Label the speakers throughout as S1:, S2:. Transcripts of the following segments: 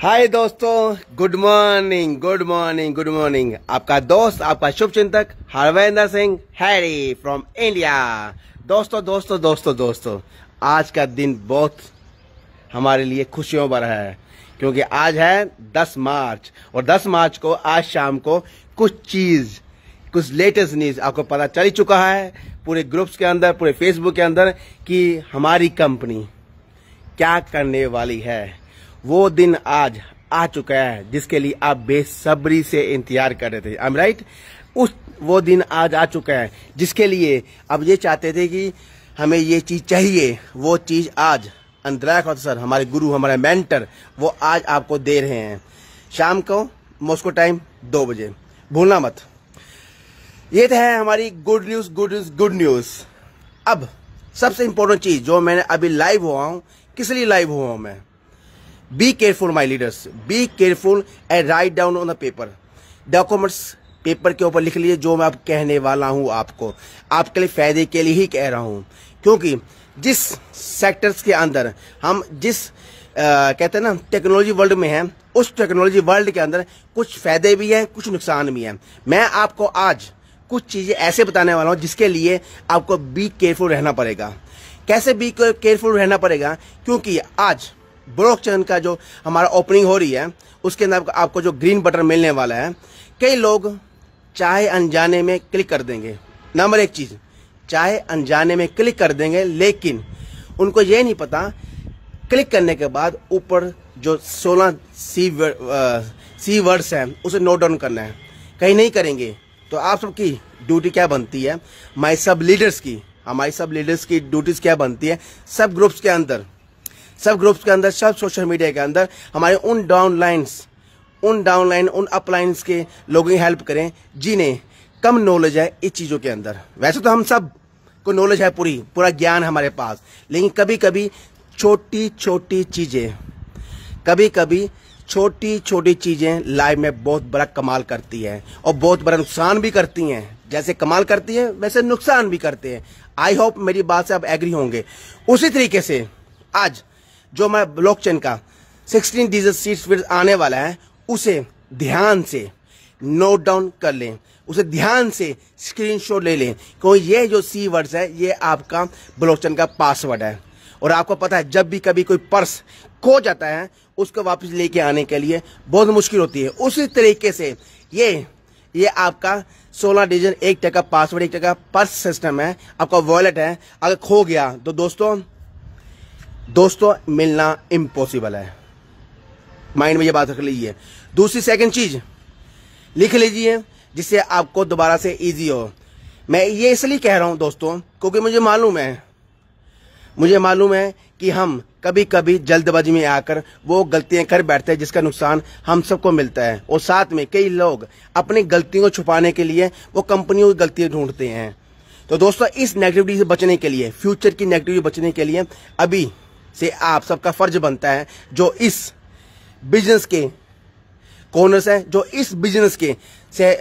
S1: हाय दोस्तों good morning good morning good morning आपका दोस्त आपका शुभ चिंतक Harvinder Singh Harry from India दोस्तों दोस्तों दोस्तों दोस्तों आज का दिन बहुत हमारे लिए खुशियों भरा है क्योंकि आज है 10 मार्च और 10 मार्च को आज शाम को कुछ चीज कुछ लेटेस्ट न्यूज आपको पता चल चुका है पूरे ग्रुप्स के अंदर पूरे फेसबुक के अंदर कि हमारी कंपनी क्या करने वाली है वो दिन आज आ चुका है जिसके लिए आप बेसब्री से इंतजार कर रहे थे आई राइट उस वो दिन आज आ चुका है जिसके लिए अब ये चाहते थे कि हमें ये चीज़ चाहिए वो चीज़ आज अंतराय सर हमारे गुरु हमारे मेंटर वो आज आपको दे रहे हैं शाम को मॉस्को टाइम दो बजे भूलना मत ये तो है हमारी good news good news good news अब सबसे इम्पोर्टेंट चीज़ जो मैंने अभी लाइव हुआ हूँ किस लिए लाइव हुआ हूं मैं Be careful, my leaders. Be careful and write down on the paper. Documents paper के ऊपर लिख लीजिए जो मैं अब कहने वाला हूं आपको आपके लिए फायदे के लिए ही कह रहा हूं क्योंकि जिस सेक्टर्स के अंदर हम जिस आ, कहते हैं ना टेक्नोलॉजी वर्ल्ड में है उस टेक्नोलॉजी वर्ल्ड के अंदर कुछ फायदे भी हैं कुछ नुकसान भी हैं मैं आपको आज कुछ चीज़ें ऐसे बताने वाला हूं जिसके लिए आपको बी केयरफुल रहना पड़ेगा कैसे बी केयरफुल रहना पड़ेगा क्योंकि आज चैन का जो हमारा ओपनिंग हो रही है उसके अंदर आपको जो ग्रीन बटन मिलने वाला है कई लोग चाहे अनजाने में क्लिक कर देंगे नंबर एक चीज़ चाहे अनजाने में क्लिक कर देंगे लेकिन उनको ये नहीं पता क्लिक करने के बाद ऊपर जो 16 सी सी वर्ड्स हैं उसे नोट डाउन करना है कहीं नहीं करेंगे तो आप सबकी ड्यूटी क्या बनती है माई सब लीडर्स की हमारी सब लीडर्स की ड्यूटीज क्या बनती है सब ग्रुप्स के अंदर सब ग्रुप्स के अंदर सब सोशल मीडिया के अंदर हमारे उन डाउन उन डाउन लाइन उन अपलाइंस के लोगों की हेल्प करें जिन्हें कम नॉलेज है इस चीज़ों के अंदर वैसे तो हम सब को नॉलेज है पूरी पूरा ज्ञान हमारे पास लेकिन कभी कभी छोटी छोटी चीज़ें कभी कभी छोटी छोटी चीज़ें लाइफ में बहुत बड़ा कमाल करती है और बहुत बड़ा नुकसान भी करती हैं जैसे कमाल करती है वैसे नुकसान भी करते हैं आई होप मेरी बात से आप एग्री होंगे उसी तरीके से आज जो मैं ब्लॉकचेन का 16 डिजिट सीट्स फिर आने वाला है उसे ध्यान से नोट डाउन कर लें उसे ध्यान से स्क्रीनशॉट ले लें क्योंकि ये जो सी वर्ड्स है ये आपका ब्लॉकचेन का पासवर्ड है और आपको पता है जब भी कभी कोई पर्स खो जाता है उसको वापस लेके आने के लिए बहुत मुश्किल होती है उसी तरीके से ये ये आपका 16 डिजिट एक टका पासवर्ड एक टका पर्स सिस्टम है आपका वॉलेट है अगर खो गया तो दोस्तों दोस्तों मिलना इम्पॉसिबल है माइंड में ये बात रख लीजिए दूसरी सेकंड चीज लिख लीजिए जिससे आपको दोबारा से इजी हो मैं ये इसलिए कह रहा हूं दोस्तों क्योंकि मुझे मालूम है मुझे मालूम है कि हम कभी कभी जल्दबाजी में आकर वो गलतियां कर बैठते हैं जिसका नुकसान हम सबको मिलता है और साथ में कई लोग अपनी गलतियों को छुपाने के लिए वो कंपनियों की गलतियां ढूंढते हैं तो दोस्तों इस नेगेटिविटी से बचने के लिए फ्यूचर की नेगेटिविटी बचने के लिए अभी से आप सबका फर्ज बनता है जो इस बिजनेस के कोनर्स हैं जो इस बिजनेस के से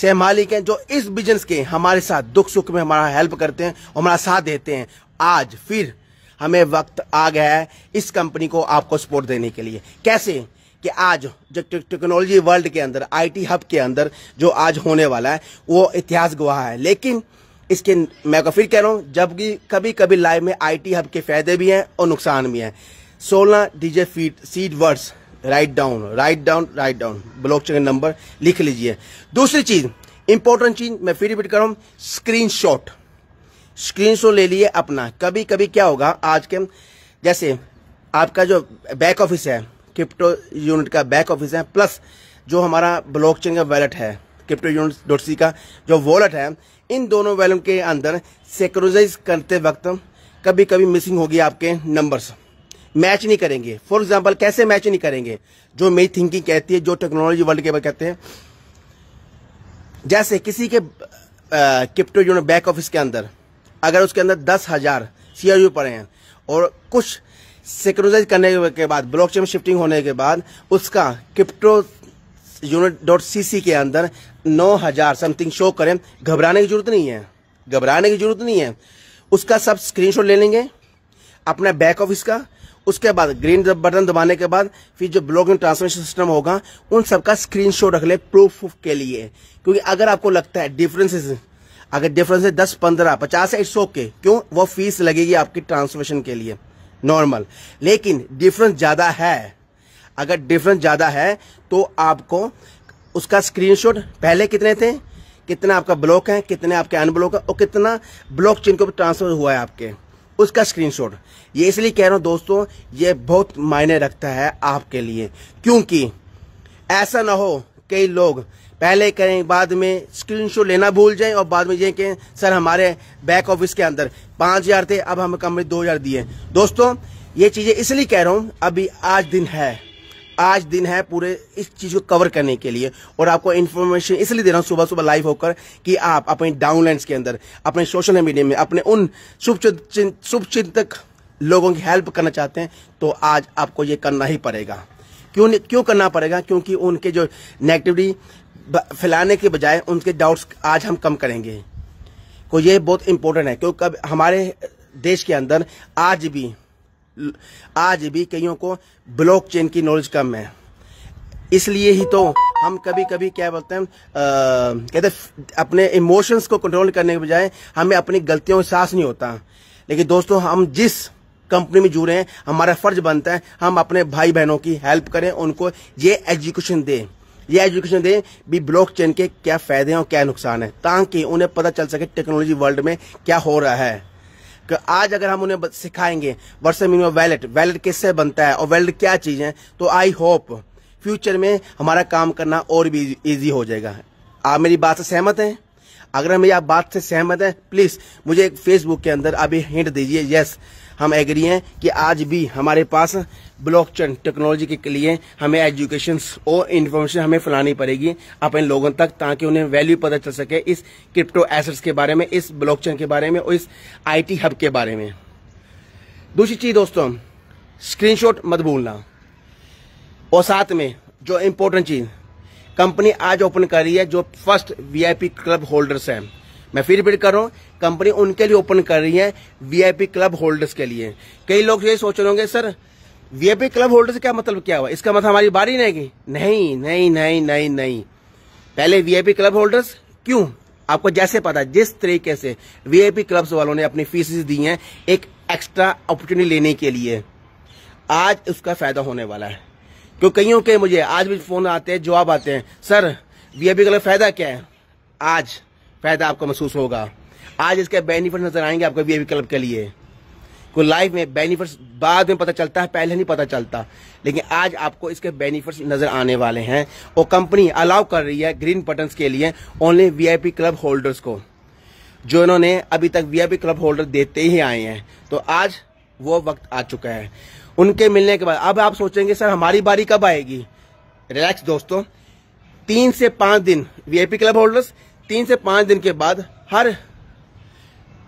S1: से मालिक हैं जो इस बिजनेस के हमारे साथ दुख सुख में हमारा हेल्प करते हैं और हमारा साथ देते हैं आज फिर हमें वक्त आ गया है इस कंपनी को आपको सपोर्ट देने के लिए कैसे कि आज जो टेक्नोलॉजी वर्ल्ड के अंदर आईटी हब के अंदर जो आज होने वाला है वो इतिहास गवाह है लेकिन इसके मैं तो फिर कह रहा हूँ जबकि कभी कभी लाइव में आईटी हब के फायदे भी हैं और नुकसान भी हैं सोलह डीजे फीट seed words write down write down write down blockchain number लिख लीजिए दूसरी चीज़ इंपॉर्टेंट चीज मैं फिर रिपीट कर रहा हूँ स्क्रीन शॉट स्क्रीन शॉट ले लिए अपना कभी कभी क्या होगा आज के जैसे आपका जो बैक ऑफिस है क्रिप्टो यूनिट का बैक ऑफिस है प्लस जो हमारा ब्लॉक चेक वैलेट है क्रिप्टो यूनिट डॉट सी का जो वॉलेट है इन दोनों वैलम के अंदर सेक्रोजाइज करते वक्त कभी कभी मिसिंग होगी आपके नंबर्स मैच नहीं करेंगे फॉर एग्जांपल कैसे मैच नहीं करेंगे जो मेरी थिंकिंग कहती है जो टेक्नोलॉजी वर्ल्ड के बारे कहते हैं जैसे किसी के क्रिप्टो यूनिट बैक ऑफिस के अंदर अगर उसके अंदर दस हजार सी पड़े हैं और कुछ सिक्रोजाइज करने के बाद ब्लॉकचेन शिफ्टिंग होने के बाद उसका क्रिप्टो यूनिट डॉट सी के अंदर नौ हजार समथिंग शो करें घबराने की जरूरत नहीं है घबराने की जरूरत नहीं है उसका सब स्क्रीनशॉट ले लेंगे अपना बैक ऑफिस का उसके बाद ग्रीन बटन दबाने के बाद फिर जो ब्लॉक एंड ट्रांसमिशन सिस्टम होगा उन सबका शॉट रख ले प्रूफ के लिए क्योंकि अगर आपको लगता है डिफरेंसेस अगर डिफरेंस है दस पंद्रह पचास है इट्स ओके क्यों वो फीस लगेगी आपकी ट्रांसमिशन के लिए नॉर्मल लेकिन डिफरेंस ज्यादा है अगर डिफरेंस ज़्यादा है तो आपको उसका स्क्रीनशॉट पहले कितने थे कितना आपका ब्लॉक है कितने आपके अनब्लॉक है और कितना ब्लॉक चेन को ट्रांसफर हुआ है आपके उसका स्क्रीनशॉट ये इसलिए कह रहा हूं दोस्तों ये बहुत मायने रखता है आपके लिए क्योंकि ऐसा ना हो कई लोग पहले करें बाद में स्क्रीनशॉट लेना भूल जाएं और बाद में ये कहें सर हमारे बैक ऑफिस के अंदर पांच हज़ार थे अब हमें कमरे दो हज़ार दिए दोस्तों ये चीज़ें इसलिए कह रहा हूं अभी आज दिन है आज दिन है पूरे इस चीज को कवर करने के लिए और आपको इन्फॉर्मेशन इसलिए दे रहा हूं सुबह सुबह लाइव होकर कि आप अपने डाउनलाइंस के अंदर अपने सोशल मीडिया में अपने उन शुभ चिंतक लोगों की हेल्प करना चाहते हैं तो आज आपको ये करना ही पड़ेगा क्यों क्यों करना पड़ेगा क्योंकि उनके जो नेगेटिविटी फैलाने के बजाय उनके डाउट्स आज हम कम करेंगे को तो ये बहुत इंपॉर्टेंट है क्योंकि हमारे देश के अंदर आज भी आज भी कईयों को ब्लॉकचेन की नॉलेज कम है इसलिए ही तो हम कभी कभी क्या बोलते हैं कहते अपने इमोशंस को कंट्रोल करने के बजाय हमें अपनी गलतियों का एहसास नहीं होता लेकिन दोस्तों हम जिस कंपनी में जुड़े हैं हमारा फर्ज बनता है हम अपने भाई बहनों की हेल्प करें उनको ये एजुकेशन दें ये एजुकेशन दें भी ब्लॉकचेन के क्या फायदे हैं और क्या नुकसान है ताकि उन्हें पता चल सके टेक्नोलॉजी वर्ल्ड में क्या हो रहा है कि आज अगर हम उन्हें सिखाएंगे वर्ष मीनू वैलेट वैलेट किससे बनता है और वैलेट क्या चीज है तो आई होप फ्यूचर में हमारा काम करना और भी ईजी हो जाएगा आप मेरी बात से सहमत हैं अगर मेरी आप बात से सहमत हैं प्लीज मुझे फेसबुक के अंदर अभी हिंट दीजिए यस हम एग्री हैं कि आज भी हमारे पास ब्लॉकचेन टेक्नोलॉजी के लिए हमें एजुकेशन और इन्फॉर्मेशन हमें फैलानी पड़ेगी अपने लोगों तक ताकि उन्हें वैल्यू पता चल सके इस क्रिप्टो एसेट्स के बारे में इस ब्लॉकचेन के बारे में और इस आईटी हब के बारे में दूसरी चीज दोस्तों स्क्रीनशॉट मत भूलना और साथ में जो इम्पोर्टेंट चीज कंपनी आज ओपन कर रही है जो फर्स्ट वीआईपी क्लब होल्डर्स हैं मैं फिर रिपीट कर रहा हूँ कंपनी उनके लिए ओपन कर रही है वीआईपी क्लब होल्डर्स के लिए कई लोग ये सोच रहे होंगे सर वीआईपी क्लब होल्डर्स का क्या मतलब क्या हुआ इसका मतलब हमारी बारी नहीं गई नहीं नहीं नहीं नहीं नहीं पहले वीआईपी क्लब होल्डर्स क्यों आपको जैसे पता जिस तरीके से वीआईपी क्लब्स वालों ने अपनी फीस दी है एक एक्स्ट्रा अपॉर्चुनिटी लेने के लिए आज उसका फायदा होने वाला है क्यों कईयों के मुझे आज भी फोन आते हैं जवाब आते हैं सर वीआईपी क्लब फायदा क्या है आज फायदा आपको महसूस होगा आज इसके बेनिफिट नजर आएंगे आपको ये क्लब के लिए को लाइफ में बेनिफिट्स बाद में पता चलता है पहले नहीं पता चलता लेकिन आज आपको इसके बेनिफिट्स नजर आने वाले हैं और कंपनी अलाउ कर रही है ग्रीन बटन के लिए ओनली वीआईपी क्लब होल्डर्स को जो इन्होंने अभी तक वीआईपी क्लब होल्डर देते ही आए हैं तो आज वो वक्त आ चुका है उनके मिलने के बाद अब आप सोचेंगे सर हमारी बारी कब आएगी रिलैक्स दोस्तों तीन से पांच दिन वीआईपी क्लब होल्डर्स तीन से पाँच दिन के बाद हर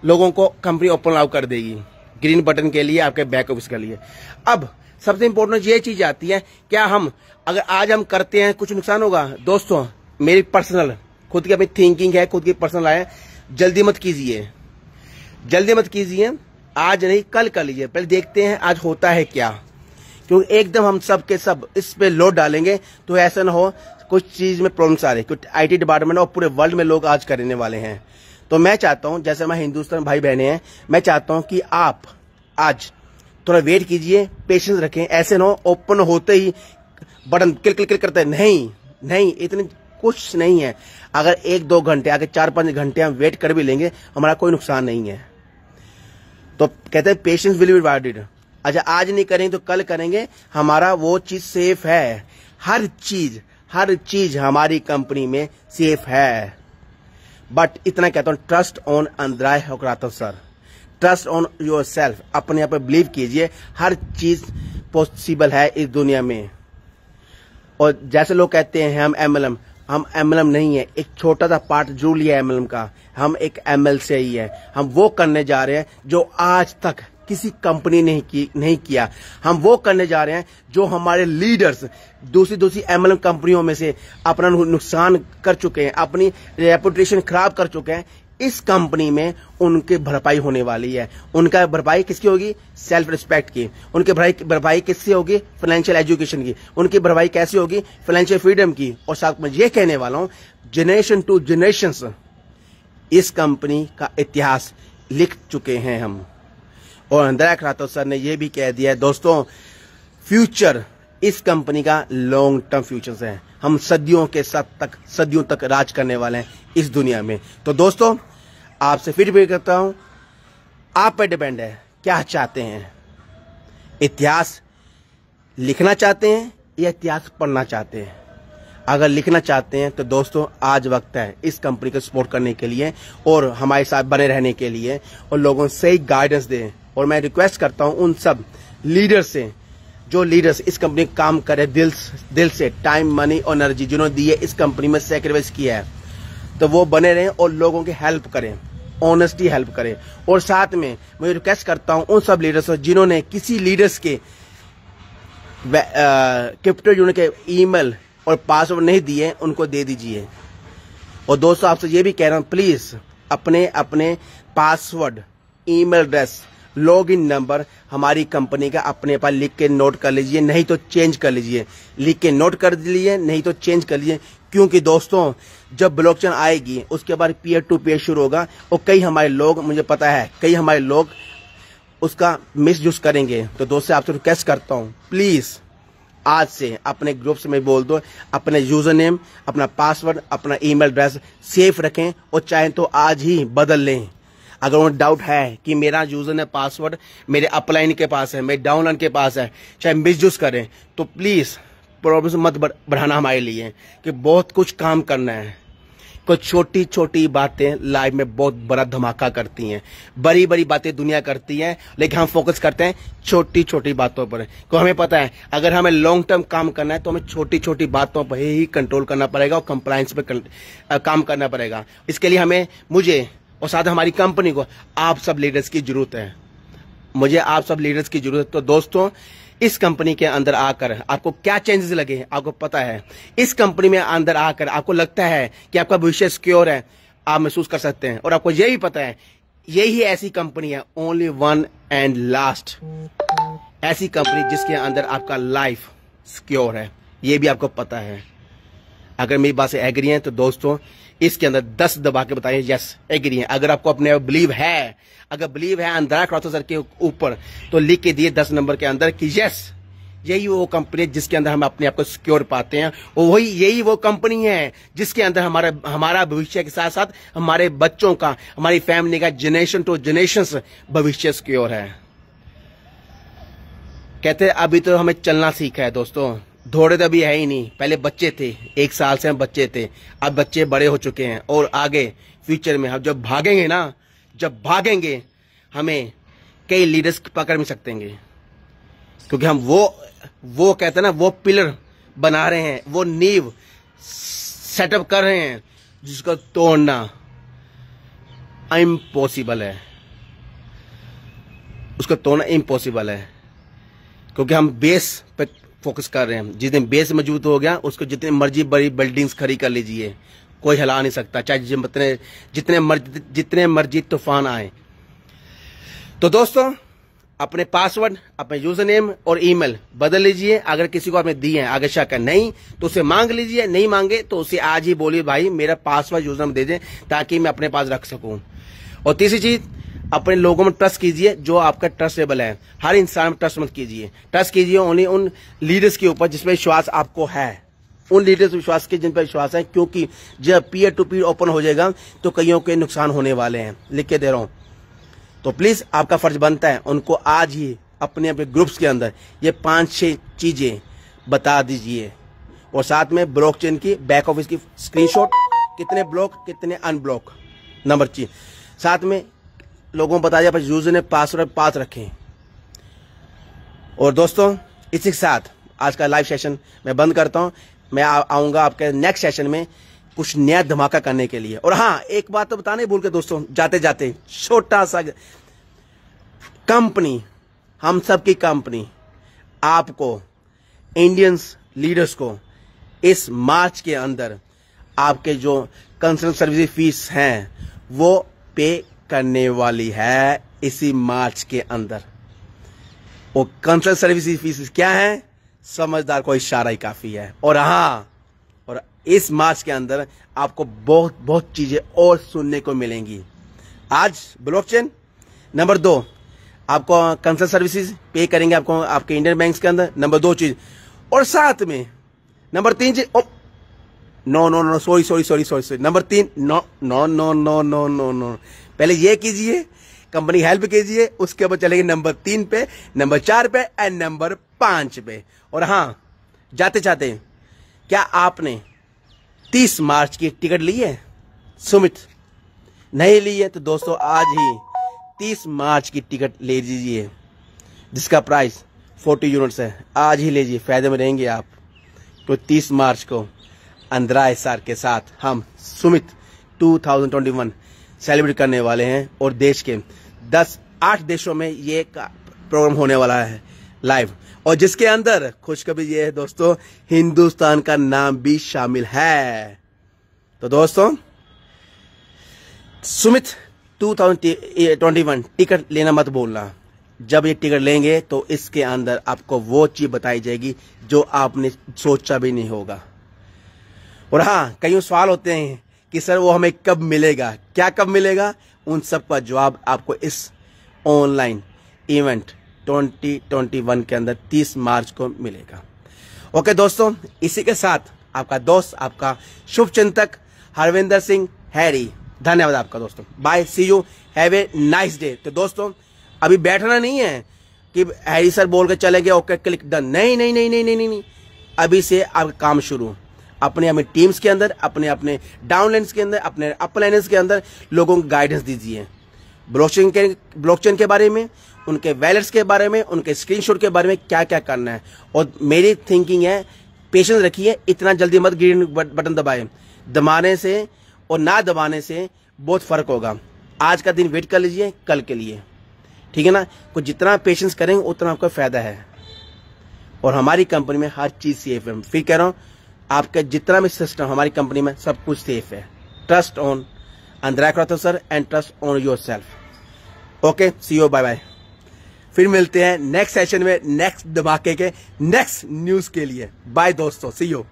S1: लोगों को कंपनी ओपन अलाउ कर देगी ग्रीन बटन के लिए आपके बैक ऑफिस के लिए अब सबसे इम्पोर्टेंट ये चीज आती है क्या हम अगर आज हम करते हैं कुछ नुकसान होगा दोस्तों मेरी पर्सनल खुद की अपनी थिंकिंग है खुद की पर्सनल आए जल्दी मत कीजिए जल्दी मत कीजिए आज नहीं कल कर लीजिए पहले देखते हैं आज होता है क्या क्योंकि एकदम हम सब के सब इस पे लोड डालेंगे तो ऐसा ना हो कुछ चीज़ में प्रॉब्लम आ रही है कुछ आईटी डिपार्टमेंट और पूरे वर्ल्ड में लोग आज करने वाले हैं तो मैं चाहता हूँ जैसे मैं हिंदुस्तान भाई बहने हैं मैं चाहता हूँ कि आप आज थोड़ा वेट कीजिए पेशेंस रखें ऐसे ना ओपन होते ही बटन क्लिक क्लिक करते नहीं नहीं इतने कुछ नहीं है अगर एक दो घंटे आगे चार पांच घंटे हम वेट कर भी लेंगे हमारा कोई नुकसान नहीं है तो कहते हैं पेशेंस विल बी वार्डेड अच्छा आज नहीं करेंगे तो कल करेंगे हमारा वो चीज सेफ है हर चीज हर चीज हमारी कंपनी में सेफ है बट इतना कहता हूँ ट्रस्ट ऑन अंदराय होकरातो sir trust on yourself अपने आप पर बिलीव कीजिए हर चीज पॉसिबल है इस दुनिया में और जैसे लोग कहते हैं हम एमएलएम हम एमएलएम नहीं है एक छोटा सा पार्ट जुड़ लिया एमएलएम का हम एक एल से ही है हम वो करने जा रहे हैं जो आज तक किसी कंपनी ने की, नहीं किया हम वो करने जा रहे हैं जो हमारे लीडर्स दूसरी दूसरी एमएलएम कंपनियों में से अपना नुकसान कर चुके हैं अपनी रेपुटेशन खराब कर चुके हैं इस कंपनी में उनके भरपाई होने वाली है उनका भरपाई किसकी होगी सेल्फ रिस्पेक्ट की उनकी भरपाई किससे होगी फाइनेंशियल एजुकेशन की उनकी भरपाई कैसी होगी फाइनेंशियल फ्रीडम की और साथ में ये कहने वाला हूं जनरेशन टू जनरेशन इस कंपनी का इतिहास लिख चुके हैं हम और अंदर राठौर सर ने यह भी कह दिया है दोस्तों फ्यूचर इस कंपनी का लॉन्ग टर्म फ्यूचर है हम सदियों के साथ तक सदियों तक राज करने वाले हैं इस दुनिया में तो दोस्तों आपसे फिर भी करता हूं आप पर डिपेंड है क्या चाहते हैं इतिहास लिखना चाहते हैं या इतिहास पढ़ना चाहते हैं अगर लिखना चाहते हैं तो दोस्तों आज वक्त है इस कंपनी को सपोर्ट करने के लिए और हमारे साथ बने रहने के लिए और लोगों से ही गाइडेंस दें और मैं रिक्वेस्ट करता हूँ उन सब लीडर्स से जो लीडर्स इस कंपनी काम करे दिल दिल से टाइम मनी और एनर्जी जिन्होंने दिए इस कंपनी में सेक्रीफाइस किया है तो वो बने रहें और लोगों की हेल्प करें ऑनेस्टी हेल्प करें और साथ में मैं रिक्वेस्ट करता हूं उन सब लीडर्स से जिन्होंने किसी लीडर्स के क्रिप्टो यूनिट के ईमेल और पासवर्ड नहीं दिए उनको दे दीजिए और दोस्तों आपसे ये भी कह रहा हूँ प्लीज़ अपने अपने password email address login number हमारी कंपनी का अपने पास लिख के नोट कर लीजिए नहीं तो चेंज कर लीजिए लिख के नोट कर लीजिए नहीं तो चेंज कर लीजिए क्योंकि दोस्तों जब ब्लॉकचेन आएगी उसके बाद पीयर टू पीयर शुरू होगा और कई हमारे लोग मुझे पता है कई हमारे लोग उसका मिस यूज करेंगे तो दोस्तों आपसे रिक्वेस्ट करता हूँ प्लीज़ आज से अपने ग्रुप से मैं बोल दो अपने यूजर नेम अपना पासवर्ड अपना ईमेल एड्रेस सेफ रखें और चाहे तो आज ही बदल लें अगर उन्हें डाउट है कि मेरा यूजर ने पासवर्ड मेरे अपलाइन के पास है मेरे डाउनलाइन के पास है चाहे मिस यूज करें तो प्लीज़ प्रॉब्लम मत बढ़ाना हमारे लिए कि बहुत कुछ काम करना है कुछ छोटी छोटी बातें लाइफ में बहुत बड़ा धमाका करती हैं बड़ी बड़ी बातें दुनिया करती है लेकिन हम फोकस करते हैं छोटी छोटी बातों पर को हमें पता है अगर हमें लॉन्ग टर्म काम करना है तो हमें छोटी छोटी बातों पर ही कंट्रोल करना पड़ेगा और कंप्लायंस पर काम करना पड़ेगा इसके लिए हमें मुझे और साथ हमारी कंपनी को आप सब लीडर्स की जरूरत है मुझे आप सब लीडर्स की जरूरत तो दोस्तों इस कंपनी के अंदर आकर आपको क्या चेंजेस लगे आपको पता है इस कंपनी में अंदर आकर आपको लगता है कि आपका भविष्य सिक्योर है आप महसूस कर सकते हैं और आपको यह भी पता है यही ऐसी कंपनी है ओनली वन एंड लास्ट ऐसी कंपनी जिसके अंदर आपका लाइफ सिक्योर है ये भी आपको पता है अगर मेरी बात से एग्री है तो दोस्तों इसके अंदर दस दबा के बताइए यस एग्री है अगर आपको अपने बिलीव है अगर बिलीव है अंदरा क्राथो सर के ऊपर तो लिख के दिए दस नंबर के अंदर कि यस यही वो कंपनी जिसके अंदर हम अपने आप को सिक्योर पाते हैं वही यही वो कंपनी है जिसके अंदर हमारा हमारा भविष्य के साथ साथ हमारे बच्चों का हमारी फैमिली का जनरेशन टू तो जनरेशन भविष्य सिक्योर है कहते अभी तो हमें चलना सीखा है दोस्तों घोड़े तो अभी है ही नहीं पहले बच्चे थे एक साल से हम बच्चे थे अब बच्चे बड़े हो चुके हैं और आगे फ्यूचर में हम जब भागेंगे ना जब भागेंगे हमें कई लीडर्स पकड़ भी सकते हैं क्योंकि हम वो वो कहते हैं ना वो पिलर बना रहे हैं वो नींव सेटअप कर रहे हैं जिसको तोड़ना इम्पॉसिबल है उसको तोड़ना इम्पॉसिबल है क्योंकि हम बेस पे फोकस कर रहे हैं जिस दिन बेस मजबूत हो गया उसको जितनी मर्जी बड़ी बिल्डिंग्स खड़ी कर लीजिए कोई हिला नहीं सकता चाहे जितने जितने मर्जी जितने मर्जी तूफान आए तो दोस्तों अपने पासवर्ड अपने यूजर नेम और ईमेल बदल लीजिए अगर किसी को आपने दी है आगे शक है नहीं तो उसे मांग लीजिए नहीं मांगे तो उसे आज ही बोलिए भाई मेरा पासवर्ड यूजर नेम दे दें ताकि मैं अपने पास रख सकूं और तीसरी चीज अपने लोगों में ट्रस्ट कीजिए जो आपका ट्रस्टेबल है हर इंसान में ट्रस्ट मत कीजिए ट्रस्ट कीजिए ओनली उन लीडर्स के ऊपर जिसमें विश्वास आपको है उन लीडर्स विश्वास के जिन पर विश्वास है क्योंकि जब पीयर टू पीयर ओपन हो जाएगा तो कईयों के नुकसान होने वाले हैं लिख के दे रहा हूं तो प्लीज आपका फर्ज बनता है उनको आज ही अपने अपने ग्रुप्स के अंदर ये पांच छह चीजें बता दीजिए और साथ में ब्लॉक चेन की बैक ऑफिस की स्क्रीनशॉट कितने ब्लॉक कितने अनब्लॉक नंबर चीज साथ में लोगों को बता दिया यूजर ने पासवर्ड पास रखे और दोस्तों इसी के साथ आज का लाइव सेशन मैं बंद करता हूं मैं आऊंगा आपके नेक्स्ट सेशन में कुछ नया धमाका करने के लिए और हाँ एक बात तो बताने भूल के दोस्तों जाते जाते छोटा सा कंपनी हम सब की कंपनी आपको इंडियंस लीडर्स को इस मार्च के अंदर आपके जो कंसल्ट सर्विस फीस हैं वो पे करने वाली है इसी मार्च के अंदर वो कंसल सर्विस फीस क्या है समझदार को इशारा ही काफी है और हाँ और इस मार्च के अंदर आपको बहुत बहुत चीजें और सुनने को मिलेंगी आज ब्लॉकचेन नंबर दो आपको कंसल सर्विसेज पे करेंगे आपको आपके इंडियन बैंक के अंदर नंबर दो चीज और साथ में नंबर तीन चीज no no no sorry sorry sorry sorry sorry number तीन no no no no no no no पहले ये कीजिए कंपनी हेल्प कीजिए उसके बाद चलेगी नंबर तीन पे नंबर चार पे एंड नंबर पांच पे और हाँ जाते जाते क्या आपने तीस मार्च की टिकट ली है सुमित नहीं ली है तो दोस्तों आज ही तीस मार्च की टिकट ले लीजिए जिसका प्राइस फोर्टी यूनिट्स है आज ही लीजिए फायदे में रहेंगे आप तो तीस मार्च को अंद्राय सार के साथ हम सुमित 2021 सेलिब्रेट करने वाले हैं और देश के 10 आठ देशों में ये प्रोग्राम होने वाला है लाइव और जिसके अंदर खुशखबरी ये है दोस्तों हिंदुस्तान का नाम भी शामिल है तो दोस्तों सुमित 2021 टिकट लेना मत बोलना जब ये टिकट लेंगे तो इसके अंदर आपको वो चीज बताई जाएगी जो आपने सोचा भी नहीं होगा और हाँ कई सवाल होते हैं कि सर वो हमें कब मिलेगा क्या कब मिलेगा उन सब का जवाब आपको इस ऑनलाइन इवेंट 2021 के अंदर 30 मार्च को मिलेगा ओके दोस्तों इसी के साथ आपका दोस्त आपका शुभ चिंतक हरविंदर सिंह हैरी धन्यवाद आपका दोस्तों bye see you have a nice day तो दोस्तों अभी बैठना नहीं है कि हैरी सर बोल के चले गए ओके क्लिक डन नहीं नहीं नहीं नहीं नहीं नहीं अभी से आपका काम शुरू अपने अपने टीम्स के अंदर अपने अपने डाउनलाइंस के अंदर अपने अपलाइनस के अंदर लोगों को गाइडेंस दीजिए ब्लॉकचेन के ब्लॉकचेन के बारे में उनके वैलेट्स के बारे में उनके स्क्रीनशॉट के बारे में क्या क्या करना है और मेरी थिंकिंग है पेशेंस रखिए इतना जल्दी मत ग्रीन बटन दबाए दबाने से और ना दबाने से बहुत फर्क होगा आज का दिन वेट कर लीजिए कल के लिए ठीक है ना को तो जितना पेशेंस करेंगे उतना आपका फायदा है और हमारी कंपनी में हर चीज़ सेफ है फिर कह रहा हूं आपका जितना भी सिस्टम हमारी कंपनी में सब कुछ सेफ है ट्रस्ट ऑन अंद्रा क्रॉथो sir and trust on yourself okay see you bye bye फिर मिलते हैं नेक्स्ट सेशन में नेक्स्ट धमाके के नेक्स्ट न्यूज के लिए बाय दोस्तों सी यू